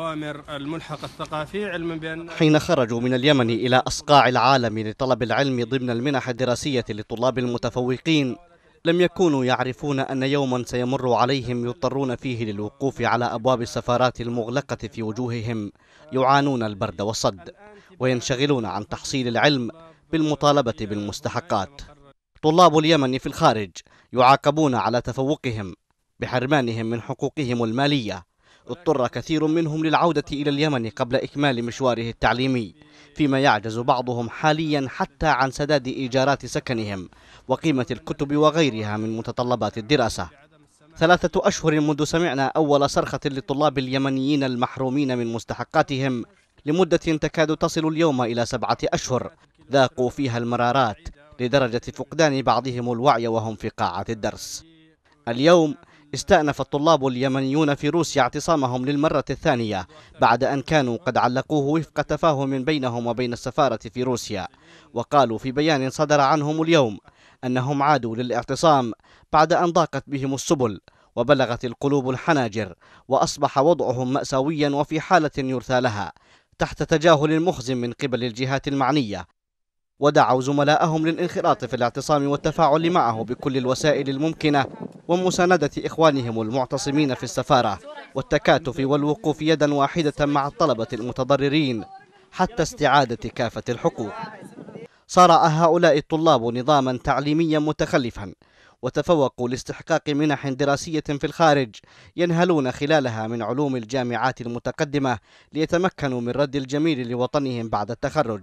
الأوامر الملحق الثقافي علما بأن حين خرجوا من اليمن إلى أصقاع العالم لطلب العلم ضمن المنح الدراسية للطلاب المتفوقين لم يكونوا يعرفون أن يوما سيمر عليهم يضطرون فيه للوقوف على أبواب السفارات المغلقة في وجوههم يعانون البرد والصد وينشغلون عن تحصيل العلم بالمطالبة بالمستحقات طلاب اليمن في الخارج يعاقبون على تفوقهم بحرمانهم من حقوقهم المالية اضطر كثير منهم للعودة إلى اليمن قبل إكمال مشواره التعليمي فيما يعجز بعضهم حاليا حتى عن سداد إيجارات سكنهم وقيمة الكتب وغيرها من متطلبات الدراسة ثلاثة أشهر منذ سمعنا أول صرخة للطلاب اليمنيين المحرومين من مستحقاتهم لمدة تكاد تصل اليوم إلى سبعة أشهر ذاقوا فيها المرارات لدرجة فقدان بعضهم الوعي وهم في قاعة الدرس اليوم استأنف الطلاب اليمنيون في روسيا اعتصامهم للمرة الثانية بعد أن كانوا قد علقوه وفق تفاهم بينهم وبين السفارة في روسيا وقالوا في بيان صدر عنهم اليوم أنهم عادوا للاعتصام بعد أن ضاقت بهم السبل وبلغت القلوب الحناجر وأصبح وضعهم مأساويا وفي حالة يرثى لها تحت تجاهل مخزن من قبل الجهات المعنية ودعوا زملائهم للانخراط في الاعتصام والتفاعل معه بكل الوسائل الممكنة ومساندة إخوانهم المعتصمين في السفارة والتكاتف والوقوف يدا واحدة مع الطلبة المتضررين حتى استعادة كافة الحقوق صار هؤلاء الطلاب نظاما تعليميا متخلفا وتفوقوا لاستحقاق منح دراسية في الخارج ينهلون خلالها من علوم الجامعات المتقدمة ليتمكنوا من رد الجميل لوطنهم بعد التخرج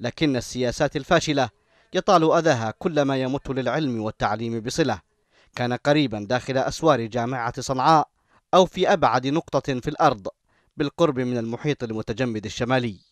لكن السياسات الفاشلة يطال أذاها كل ما يمت للعلم والتعليم بصلة كان قريبا داخل أسوار جامعة صنعاء أو في أبعد نقطة في الأرض بالقرب من المحيط المتجمد الشمالي